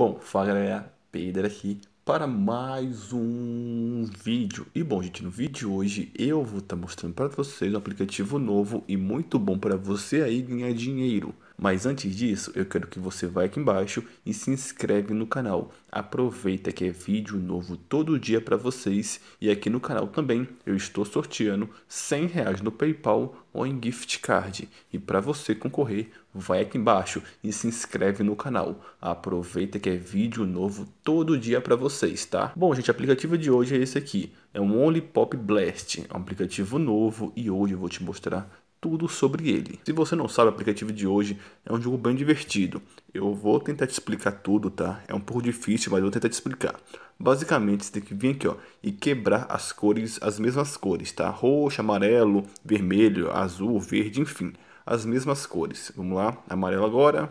Bom, fala galera, Pedro aqui para mais um vídeo. E bom, gente, no vídeo de hoje eu vou estar tá mostrando para vocês um aplicativo novo e muito bom para você aí ganhar dinheiro. Mas antes disso, eu quero que você vá aqui embaixo e se inscreve no canal. Aproveita que é vídeo novo todo dia para vocês e aqui no canal também eu estou sorteando 100 reais no PayPal ou em gift card. E para você concorrer, vai aqui embaixo e se inscreve no canal. Aproveita que é vídeo novo todo dia para vocês, tá? Bom, gente, o aplicativo de hoje é esse aqui. É um Only Pop Blast, é um aplicativo novo e hoje eu vou te mostrar tudo sobre ele. Se você não sabe, o aplicativo de hoje é um jogo bem divertido. Eu vou tentar te explicar tudo, tá? É um pouco difícil, mas eu vou tentar te explicar. Basicamente, você tem que vir aqui, ó, e quebrar as cores, as mesmas cores, tá? Roxo, amarelo, vermelho, azul, verde, enfim, as mesmas cores. Vamos lá, amarelo agora.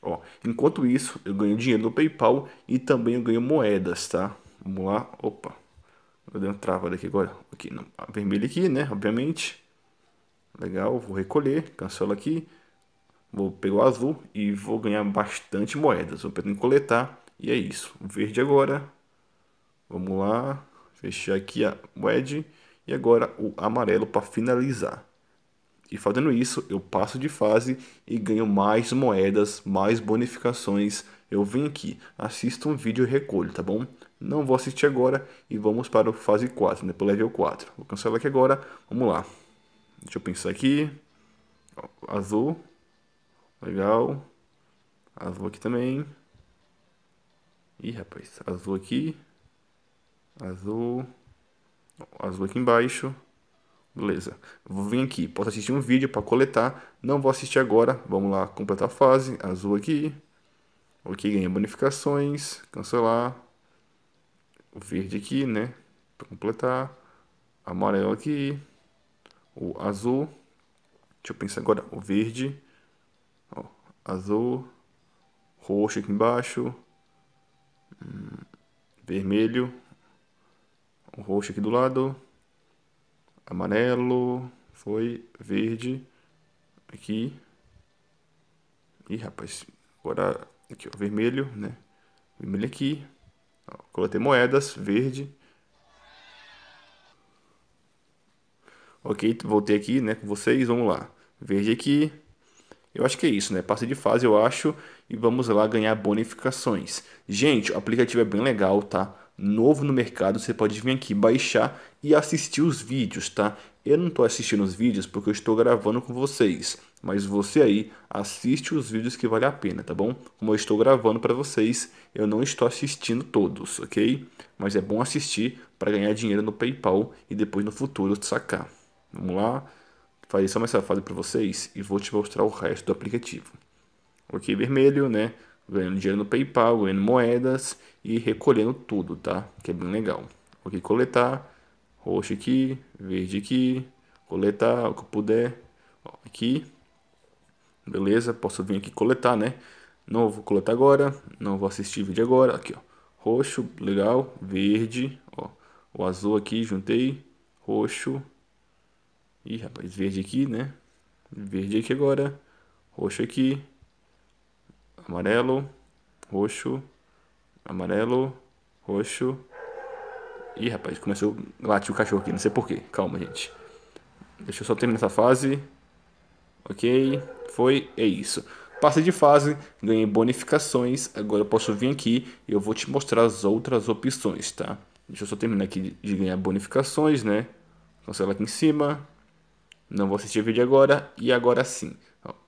Ó, enquanto isso, eu ganho dinheiro no PayPal e também eu ganho moedas, tá? Vamos lá, opa. Eu dei uma travada aqui agora. Aqui, não. vermelho aqui, né, obviamente. Legal, vou recolher, cancelo aqui. Vou pegar o azul e vou ganhar bastante moedas. Vou em coletar. E é isso. Verde agora. Vamos lá. Fechar aqui a wedge. E agora o amarelo para finalizar. E fazendo isso, eu passo de fase e ganho mais moedas, mais bonificações. Eu venho aqui, assisto um vídeo e recolho, tá bom? Não vou assistir agora e vamos para o fase 4, né? o level 4. Vou cancelar aqui agora. Vamos lá. Deixa eu pensar aqui. Azul. Legal. Azul aqui também. Ih, rapaz. Azul aqui. Azul. Azul aqui embaixo. Beleza. Vou vir aqui. Posso assistir um vídeo para coletar. Não vou assistir agora. Vamos lá completar a fase. Azul aqui. Ok, ganhei bonificações. Cancelar. O verde aqui, né? Para completar. Amarelo aqui o azul, deixa eu pensar agora, o verde, ó, azul, roxo aqui embaixo, hum, vermelho, o roxo aqui do lado, amarelo, foi, verde, aqui, ih rapaz, agora aqui ó, vermelho, né, vermelho aqui, ó, coloquei moedas, verde, Ok, voltei aqui, né, com vocês, vamos lá. Verde aqui. Eu acho que é isso, né? Passei de fase, eu acho, e vamos lá ganhar bonificações. Gente, o aplicativo é bem legal, tá? Novo no mercado, você pode vir aqui baixar e assistir os vídeos, tá? Eu não estou assistindo os vídeos porque eu estou gravando com vocês, mas você aí assiste os vídeos que vale a pena, tá bom? Como eu estou gravando para vocês, eu não estou assistindo todos, ok? Mas é bom assistir para ganhar dinheiro no PayPal e depois no futuro sacar. Vamos lá, farei só mais essa fase para vocês e vou te mostrar o resto do aplicativo. Ok, vermelho, né? Ganhando dinheiro no PayPal, ganhando moedas e recolhendo tudo, tá? Que é bem legal. Ok, coletar, roxo aqui, verde aqui, coletar o que eu puder. Ó, aqui, beleza, posso vir aqui coletar, né? Não vou coletar agora, não vou assistir vídeo agora. Aqui, ó, roxo, legal, verde, ó, o azul aqui, juntei, roxo, Ih, rapaz, verde aqui, né? Verde aqui agora. Roxo aqui. Amarelo. Roxo. Amarelo. Roxo. Ih, rapaz, começou a latir o cachorro aqui, não sei porquê. Calma, gente. Deixa eu só terminar essa fase. Ok, foi, é isso. Passei de fase, ganhei bonificações, agora eu posso vir aqui e eu vou te mostrar as outras opções, tá? Deixa eu só terminar aqui de ganhar bonificações, né? Então Cancela aqui em cima. Não vou assistir o vídeo agora e agora sim.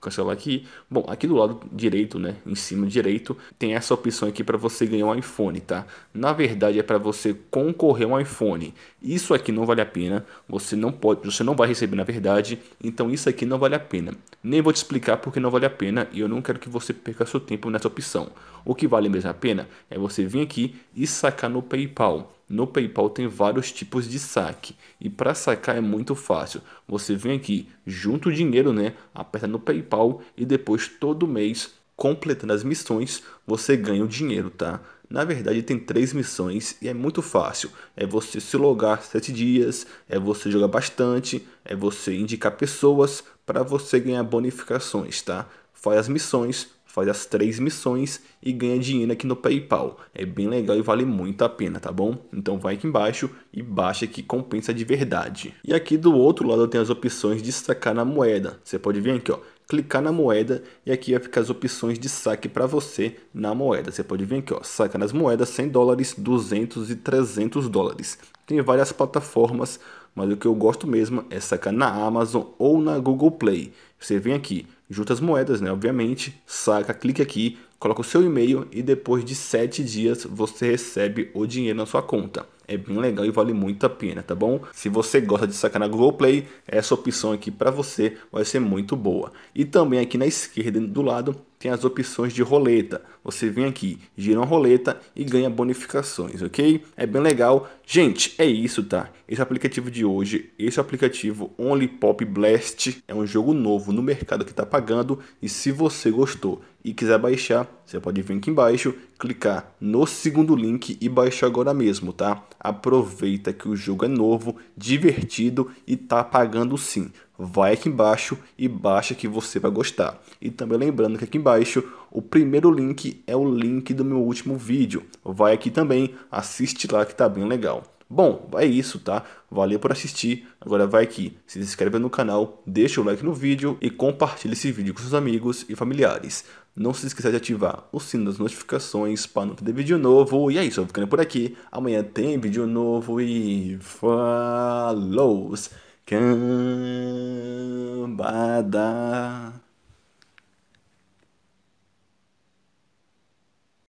cancelar aqui. Bom, aqui do lado direito, né, em cima direito, tem essa opção aqui para você ganhar um iPhone, tá? Na verdade é para você concorrer a um iPhone. Isso aqui não vale a pena, você não pode, você não vai receber na verdade, então isso aqui não vale a pena. Nem vou te explicar porque não vale a pena e eu não quero que você perca seu tempo nessa opção. O que vale mesmo a pena é você vir aqui e sacar no PayPal. No PayPal tem vários tipos de saque e para sacar é muito fácil. Você vem aqui, junta o dinheiro, né? Aperta no PayPal e depois todo mês, completando as missões, você ganha o dinheiro, tá? Na verdade, tem três missões e é muito fácil. É você se logar sete dias, é você jogar bastante, é você indicar pessoas para você ganhar bonificações, tá? Faz as missões, faz as três missões e ganha dinheiro aqui no PayPal. É bem legal e vale muito a pena, tá bom? Então vai aqui embaixo e baixa que compensa de verdade. E aqui do outro lado eu tenho as opções de sacar na moeda. Você pode vir aqui, ó, clicar na moeda e aqui vai ficar as opções de saque para você na moeda. Você pode vir aqui, ó, saca nas moedas 100 dólares, 200 e 300 dólares. Tem várias plataformas, mas o que eu gosto mesmo é sacar na Amazon ou na Google Play. Você vem aqui, junta as moedas, né? Obviamente, saca, clica aqui, coloca o seu e-mail e depois de 7 dias você recebe o dinheiro na sua conta. É bem legal e vale muito a pena, tá bom? Se você gosta de sacar na Google Play, essa opção aqui para você vai ser muito boa. E também aqui na esquerda do lado tem as opções de roleta. Você vem aqui, gira uma roleta e ganha bonificações, ok? É bem legal. Gente, é isso, tá? Esse aplicativo de hoje, esse aplicativo Only Pop Blast, é um jogo novo no mercado que está pagando. E se você gostou e quiser baixar, você pode vir aqui embaixo, clicar no segundo link e baixar agora mesmo, tá? Aproveita que o jogo é novo, divertido e tá pagando sim vai aqui embaixo e baixa que você vai gostar. E também lembrando que aqui embaixo o primeiro link é o link do meu último vídeo. Vai aqui também, assiste lá que tá bem legal. Bom, é isso, tá? Valeu por assistir. Agora vai aqui, se inscreve no canal, deixa o like no vídeo e compartilha esse vídeo com seus amigos e familiares. Não se esqueça de ativar o sino das notificações para não perder vídeo novo. E é isso, eu vou ficando por aqui. Amanhã tem vídeo novo e... Falou! Cambada.